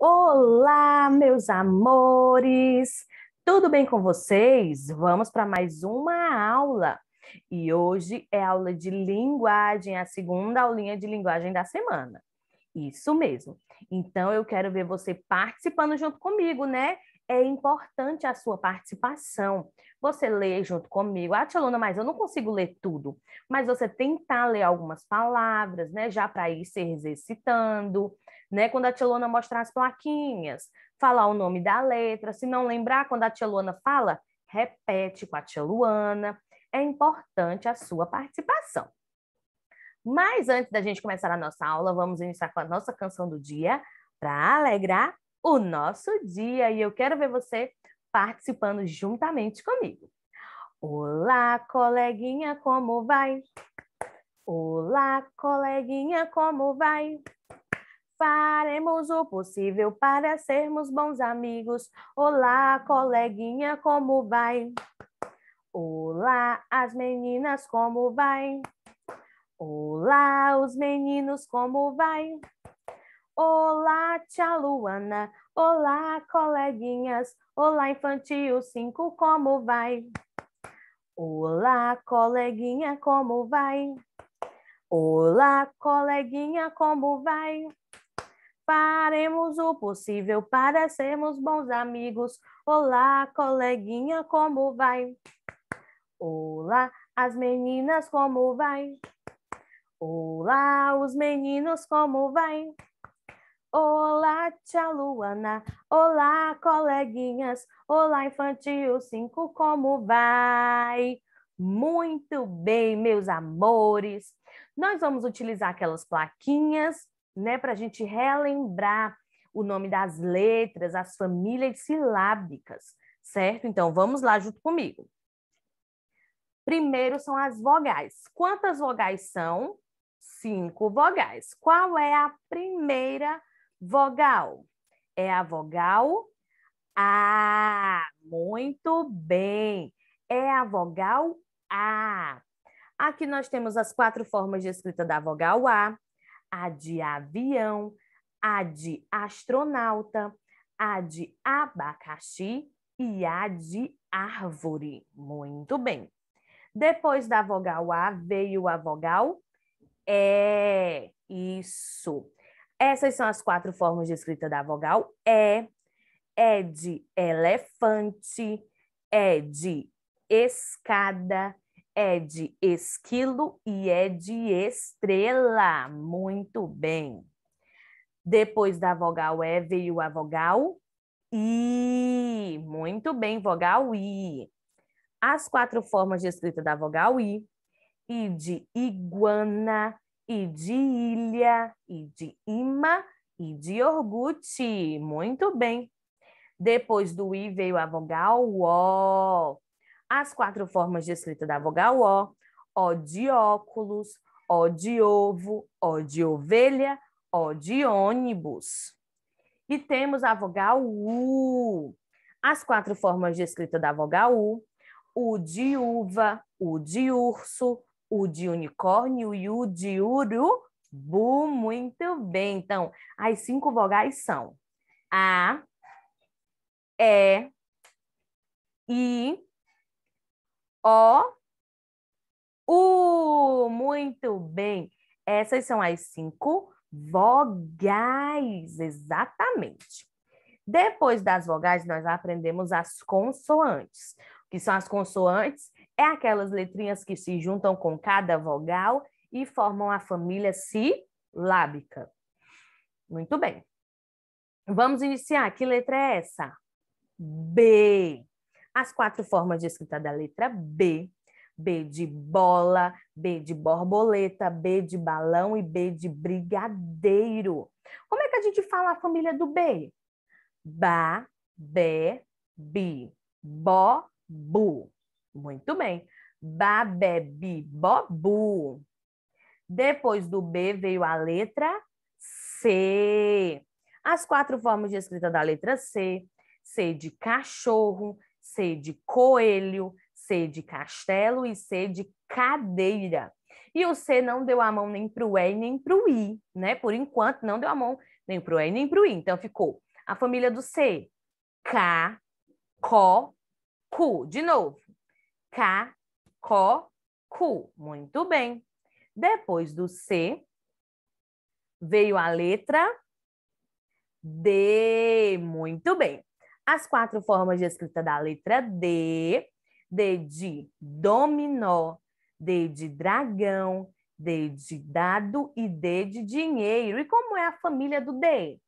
Olá, meus amores! Tudo bem com vocês? Vamos para mais uma aula. E hoje é aula de linguagem, a segunda aulinha de linguagem da semana. Isso mesmo. Então eu quero ver você participando junto comigo, né? É importante a sua participação. Você lê junto comigo. Ah, tia Luna, mas eu não consigo ler tudo. Mas você tentar ler algumas palavras, né? Já para ir se exercitando né? Quando a tia Luana mostrar as plaquinhas, falar o nome da letra, se não lembrar quando a tia Luana fala, repete com a tia Luana. É importante a sua participação. Mas antes da gente começar a nossa aula, vamos iniciar com a nossa canção do dia para alegrar o nosso dia e eu quero ver você participando juntamente comigo. Olá, coleguinha, como vai? Olá, coleguinha, como vai? Faremos o possível para sermos bons amigos. Olá, coleguinha, como vai? Olá, as meninas, como vai? Olá, os meninos, como vai? Olá, tia Luana. Olá, coleguinhas. Olá, infantil 5, como vai? Olá, coleguinha, como vai? Olá, coleguinha, como vai? Faremos o possível para sermos bons amigos. Olá, coleguinha, como vai? Olá, as meninas, como vai? Olá, os meninos, como vai? Olá, tia Luana. Olá, coleguinhas. Olá, infantil 5, como vai? Muito bem, meus amores. Nós vamos utilizar aquelas plaquinhas né, para a gente relembrar o nome das letras, as famílias silábicas, certo? Então, vamos lá junto comigo. Primeiro são as vogais. Quantas vogais são? Cinco vogais. Qual é a primeira vogal? É a vogal A. Muito bem. É a vogal A. Aqui nós temos as quatro formas de escrita da vogal A, a de avião, a de astronauta, a de abacaxi e a de árvore. Muito bem. Depois da vogal A veio a vogal é isso. Essas são as quatro formas de escrita da vogal é, é de elefante, é de escada, é de esquilo e é de estrela. Muito bem. Depois da vogal E veio a vogal I. Muito bem, vogal I. As quatro formas de escrita da vogal I: I de iguana, I de ilha, I de ima e de orgute. Muito bem. Depois do I veio a vogal O as quatro formas de escrita da vogal O, O de óculos, O de ovo, O de ovelha, O de ônibus. E temos a vogal U, as quatro formas de escrita da vogal U, U de uva, U de urso, U de unicórnio e U de urubu. Muito bem. Então, as cinco vogais são A, E, é, I, o, U. Uh, muito bem. Essas são as cinco vogais, exatamente. Depois das vogais, nós aprendemos as consoantes. O que são as consoantes? É aquelas letrinhas que se juntam com cada vogal e formam a família silábica. Muito bem. Vamos iniciar. Que letra é essa? B. As quatro formas de escrita da letra B, B de bola, B de borboleta, B de balão e B de brigadeiro. Como é que a gente fala a família do B? Ba, be, bi, bo, bu. Muito bem. Ba, be, bi, bo, bu. Depois do B veio a letra C. As quatro formas de escrita da letra C: C de cachorro, C de coelho, C de castelo e C de cadeira. E o C não deu a mão nem para o E nem para o I, né? Por enquanto, não deu a mão nem para o E nem para o I. Então, ficou a família do C. K, CO, CU. De novo. K, CO, CU. Muito bem. Depois do C, veio a letra D. Muito bem. As quatro formas de escrita da letra D: D de dominó, D de dragão, D de dado e D de dinheiro. E como é a família do D?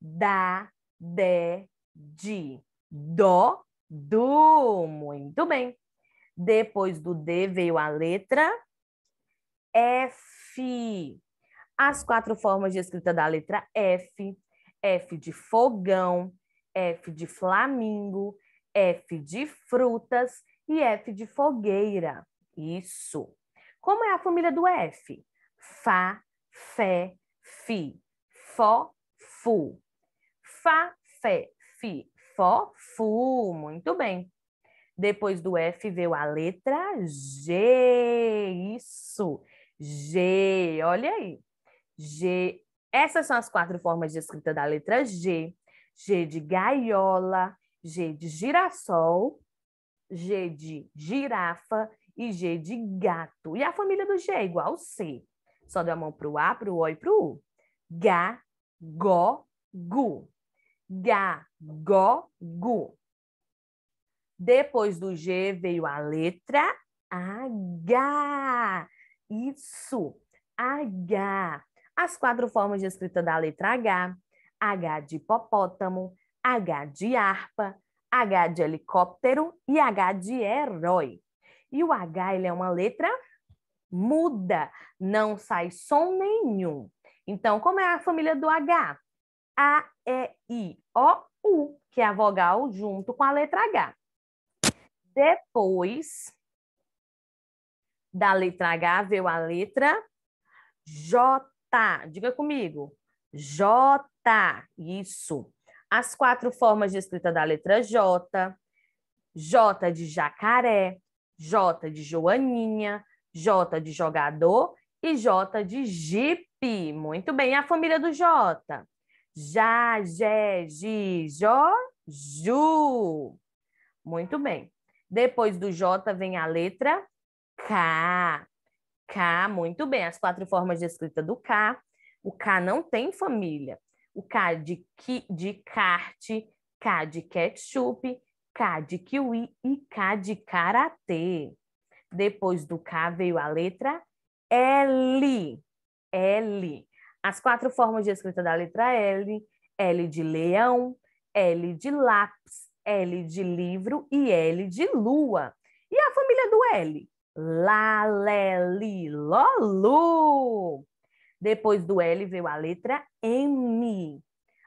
Da, de, de, dó, do. Muito bem. Depois do D veio a letra F. As quatro formas de escrita da letra F: F de fogão, F de flamingo, F de frutas e F de fogueira. Isso. Como é a família do F? Fá, fé, fi, fo, fu. Fá, fé, fi, fo, fu. Muito bem. Depois do F veio a letra G. Isso. G. Olha aí. G. Essas são as quatro formas de escrita da letra G. G de gaiola, G de girassol, G de girafa e G de gato. E a família do G é igual ao C. Só deu a mão para o A, para o O e para o U. Ga, go, gu. Ga, go, gu. Depois do G veio a letra H. Isso, H. As quatro formas de escrita da letra H H de hipopótamo, H de harpa, H de helicóptero e H de herói. E o H ele é uma letra muda, não sai som nenhum. Então, como é a família do H? A, E, I, O, U, que é a vogal junto com a letra H. Depois da letra H veio a letra J. Diga comigo. J Tá, isso. As quatro formas de escrita da letra J. J de jacaré, J de joaninha, J de jogador e J de jipe. Muito bem, a família do J. Já, Jé, Gi, Jó, Ju. Muito bem. Depois do J vem a letra K. K, muito bem. As quatro formas de escrita do K. O K não tem família o K de, ki, de kart, K de ketchup, K de kiwi e K de karatê. Depois do K veio a letra L. L. As quatro formas de escrita da letra L: L de leão, L de lápis, L de livro e L de lua. E a família do L? Lalelilolu. Depois do L veio a letra M.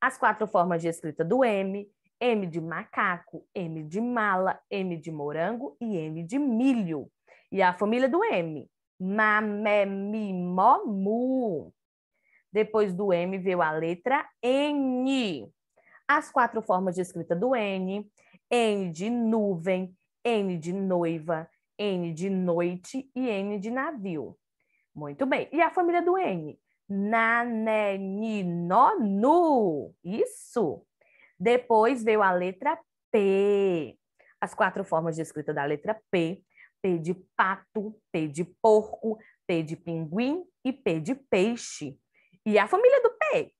As quatro formas de escrita do M: M de macaco, M de mala, M de morango e M de milho. E a família do M: mamemimomu. Depois do M veio a letra N. As quatro formas de escrita do N: N de nuvem, N de noiva, N de noite e N de navio. Muito bem. E a família do N? Naneninonu. Isso. Depois veio a letra P. As quatro formas de escrita da letra P. P de pato, P de porco, P de pinguim e P de peixe. E a família do P?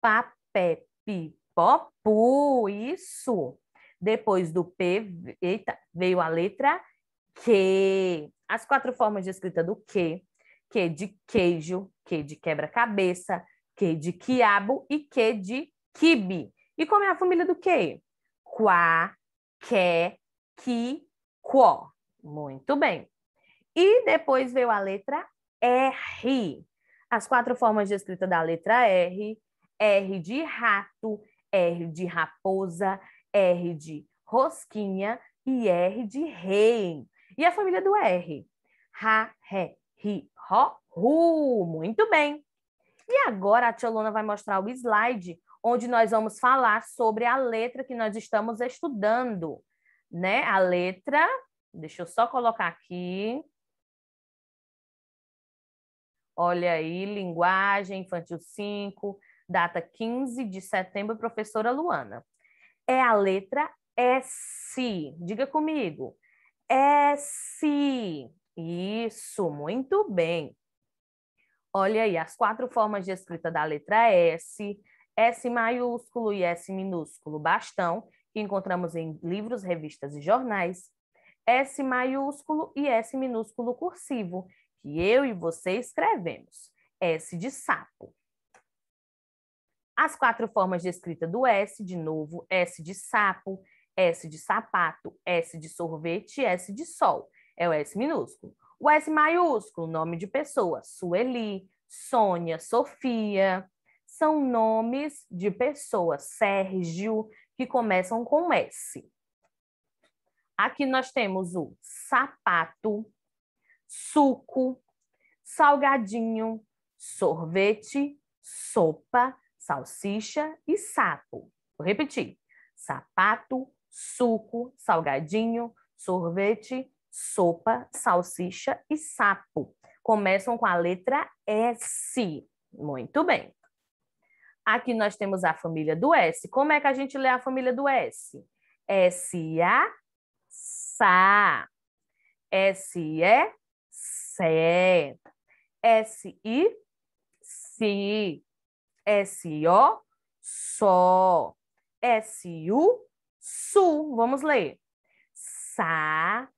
Papé, pi, popu. Isso. Depois do P, eita, veio a letra Q. As quatro formas de escrita do Q que de queijo, que de quebra-cabeça, que de quiabo e que de quibe. E como é a família do Q? Quá, que, qui, quo. Muito bem. E depois veio a letra R. As quatro formas de escrita da letra R: R de rato, R de raposa, R de rosquinha e R de rei. E a família do R? Ra, ré, ri, Ru. Muito bem. E agora a tia Luna vai mostrar o slide onde nós vamos falar sobre a letra que nós estamos estudando, né? A letra, deixa eu só colocar aqui. Olha aí, linguagem infantil 5, data 15 de setembro, professora Luana. É a letra S. Diga comigo. S. Isso, muito bem. Olha aí, as quatro formas de escrita da letra S, S maiúsculo e S minúsculo, bastão, que encontramos em livros, revistas e jornais. S maiúsculo e S minúsculo cursivo, que eu e você escrevemos. S de sapo. As quatro formas de escrita do S, de novo, S de sapo, S de sapato, S de sorvete, S de sol é o S minúsculo. O S maiúsculo, nome de pessoa, Sueli, Sônia, Sofia, são nomes de pessoas, Sérgio, que começam com S. Aqui nós temos o sapato, suco, salgadinho, sorvete, sopa, salsicha e sapo. Vou repetir: sapato, suco, salgadinho, sorvete, sopa, salsicha e sapo. Começam com a letra S. Muito bem. Aqui nós temos a família do S. Como é que a gente lê a família do S? S-A, sa. S-E, E, s i S-I, si. S-O, só. S-U, su. Vamos ler. Sa,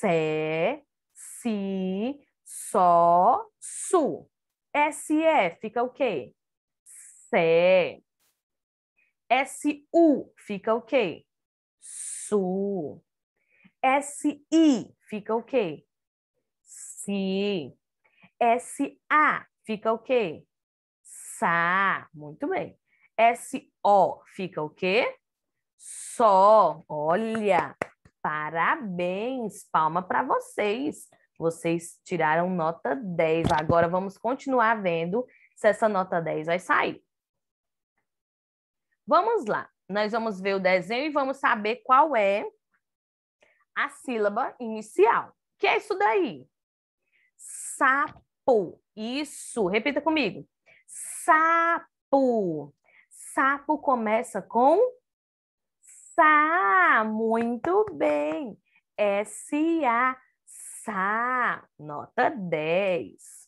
sé, si, só, su. SE fica o quê? Sé. SU fica o quê? Su. SI fica o quê? Si. SA fica o quê? Sa. Muito bem. O, fica o quê? Só. Olha, Parabéns, palma para vocês. Vocês tiraram nota 10. Agora vamos continuar vendo se essa nota 10 vai sair. Vamos lá. Nós vamos ver o desenho e vamos saber qual é a sílaba inicial. Que é isso daí? Sapo. Isso. Repita comigo. Sapo. Sapo começa com Sa, muito bem. S-A, sa, nota 10. O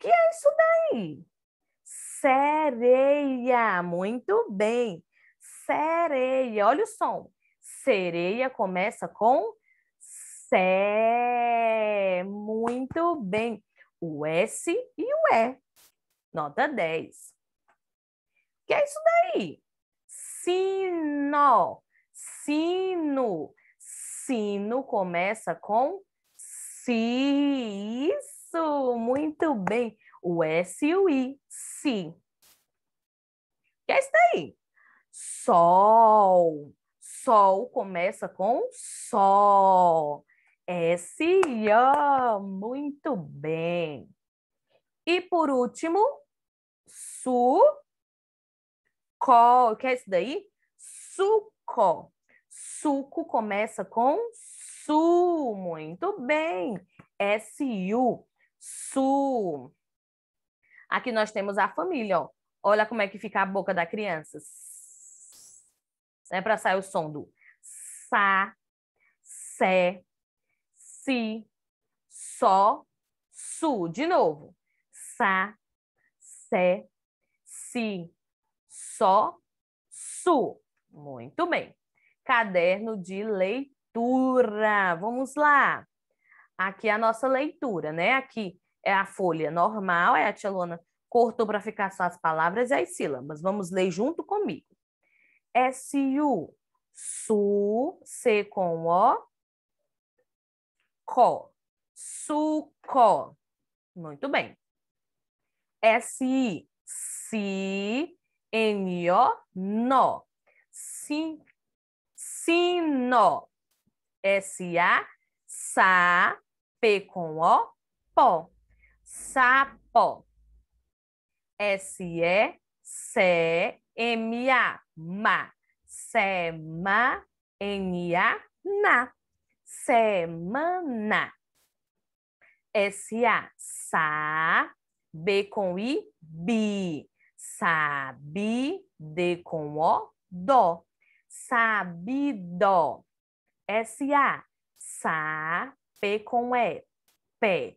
que é isso daí? Sereia, muito bem. Sereia, olha o som. Sereia começa com Sé. Muito bem. O S e o E. Nota 10. O que é isso daí? sino, sino. Sino começa com si. Isso, muito bem. O S e o I, si. E é isso daí? Sol. Sol começa com sol. S e O, muito bem. E por último, su Suco, que é isso daí? Suco. Suco começa com su. Muito bem. S-U. Su. Aqui nós temos a família, ó. Olha como é que fica a boca da criança. É para sair o som do sa, sé, si, só, su. De novo. Sa, sé, si, só su. Muito bem. Caderno de leitura. Vamos lá. Aqui é a nossa leitura, né? Aqui é a folha normal, é a tia Luana cortou para ficar só as palavras e as sílabas. Vamos ler junto comigo. S-U, su, C com O, co, suco. Muito bem. S-I, si, o no. Sin, sino. S-A, sa, P com O, pó. Sapo. S-E, se, M-A, ma. Sema, N-A, na. Semana. S-A, sa, B com I, bi. Sabi, com O, dó. Sabido. S-A. Sa, P com E, pé.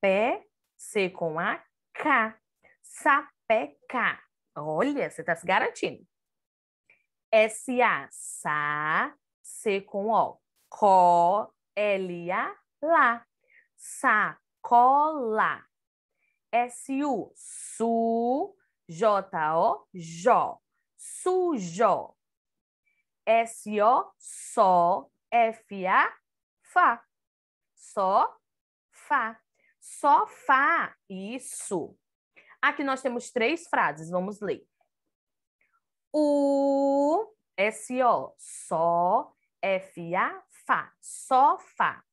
pé. C com A, K. Sapeca. Olha, você está se garantindo. S-A, sa, C com O. Co, L-A, lá. Sacola. S-U. Su, J-O-J. J S-O, só, F-A, Fá. Só, Fá. Só, Fá. Isso. Aqui nós temos três frases, vamos ler. O, S-O, só, F-A, Fá. fá.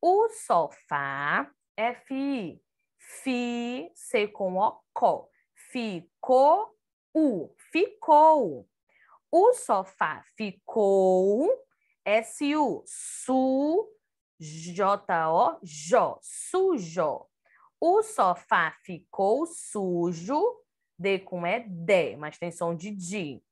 O sofá, F-I. Fi, C com O, co. Ficou, u. Ficou. O sofá ficou, S-U, su, jo sujo. O sofá ficou sujo, D com é D, mas tem som de D.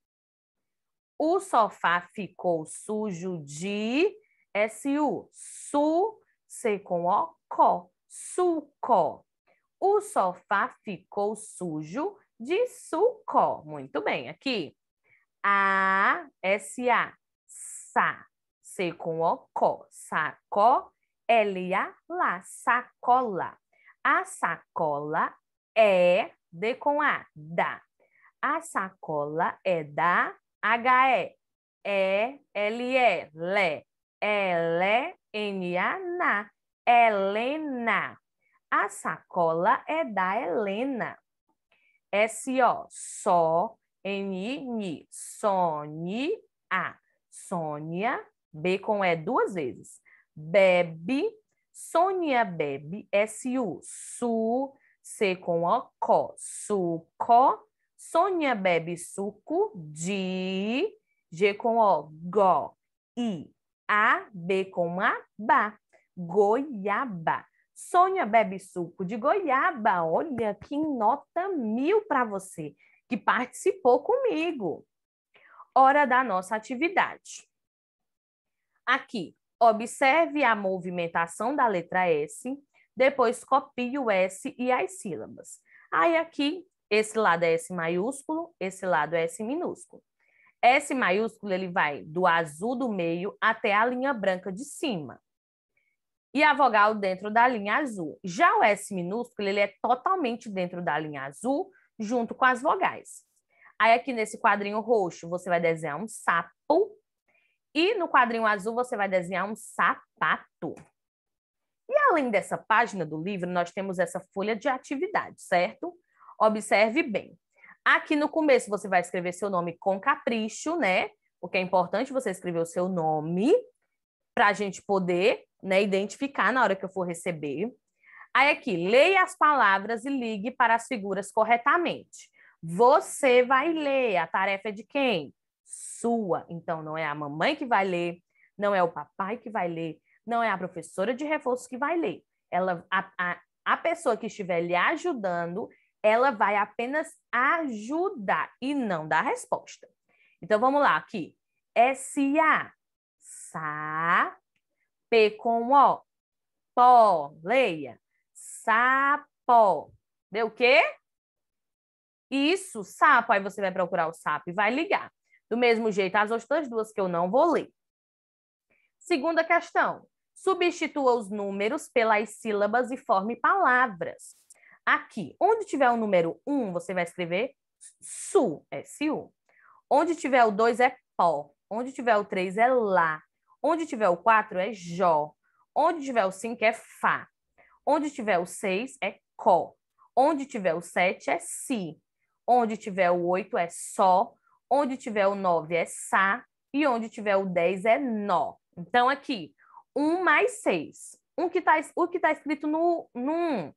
O sofá ficou sujo de, S-U, su, C com O, co, suco. O sofá ficou sujo de suco. Muito bem, aqui. A, S, A, sa. C com o, co. Saco, L, A, lá. Sacola. A sacola é, D com A, da. A sacola é da, H, E. E, L, E, le. Ele, N, A, na. Helena. A sacola é da Helena. É S-O, só, N-I, Sônia, A. Sônia, B com E duas vezes. Bebe, Sônia bebe, S-U, su, C com O, co, suco. Sônia bebe suco de, G com O, go, I. A, B com A, ba, goiaba. Sônia bebe suco de goiaba. Olha que nota mil para você que participou comigo. Hora da nossa atividade. Aqui, observe a movimentação da letra S, depois copie o S e as sílabas. Aí aqui, esse lado é S maiúsculo, esse lado é S minúsculo. S maiúsculo ele vai do azul do meio até a linha branca de cima e a vogal dentro da linha azul. Já o S minúsculo, ele é totalmente dentro da linha azul, junto com as vogais. Aí aqui nesse quadrinho roxo, você vai desenhar um sapo. E no quadrinho azul, você vai desenhar um sapato. E além dessa página do livro, nós temos essa folha de atividade, certo? Observe bem. Aqui no começo, você vai escrever seu nome com capricho, né? Porque é importante você escrever o seu nome para a gente poder né, identificar na hora que eu for receber. Aí aqui, leia as palavras e ligue para as figuras corretamente. Você vai ler, a tarefa é de quem? Sua. Então não é a mamãe que vai ler, não é o papai que vai ler, não é a professora de reforço que vai ler. Ela a, a, a pessoa que estiver lhe ajudando, ela vai apenas ajudar e não dar resposta. Então vamos lá aqui. S A sa P com O. Pó, leia. Sapo. Deu o quê? Isso, sapo. Aí você vai procurar o sapo e vai ligar. Do mesmo jeito, as outras duas que eu não vou ler. Segunda questão. Substitua os números pelas sílabas e forme palavras. Aqui, onde tiver o número 1, um, você vai escrever su, é su. Onde tiver o 2 é pó. Onde tiver o 3 é lá. Onde tiver o 4 é Jó. Onde tiver o 5 é Fá. Onde tiver o 6 é Có. Onde tiver o 7 é Si. Onde tiver o 8 é Só. Onde tiver o 9 é Sá. E onde tiver o 10 é Nó. Então, aqui, 1 mais 6. Um tá, o que está escrito no, no 1.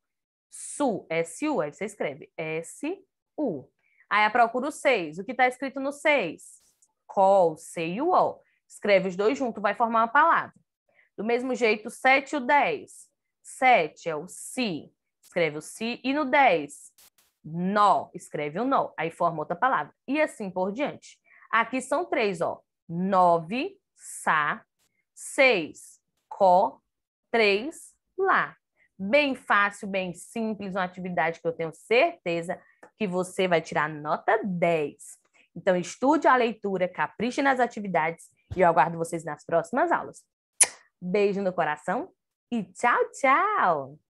Su, é S-U, aí você escreve é S-U. Aí eu procuro o 6. O que está escrito no 6? Col, C e o O. Escreve os dois juntos, vai formar uma palavra. Do mesmo jeito, 7 e o 10. 7 é o si, escreve o si, e no 10, nó, escreve o nó, aí forma outra palavra. E assim por diante. Aqui são três, ó. 9, sa, 6, có, 3, lá. Bem fácil, bem simples, uma atividade que eu tenho certeza que você vai tirar nota 10. Então, estude a leitura, capriche nas atividades e eu aguardo vocês nas próximas aulas. Beijo no coração e tchau, tchau!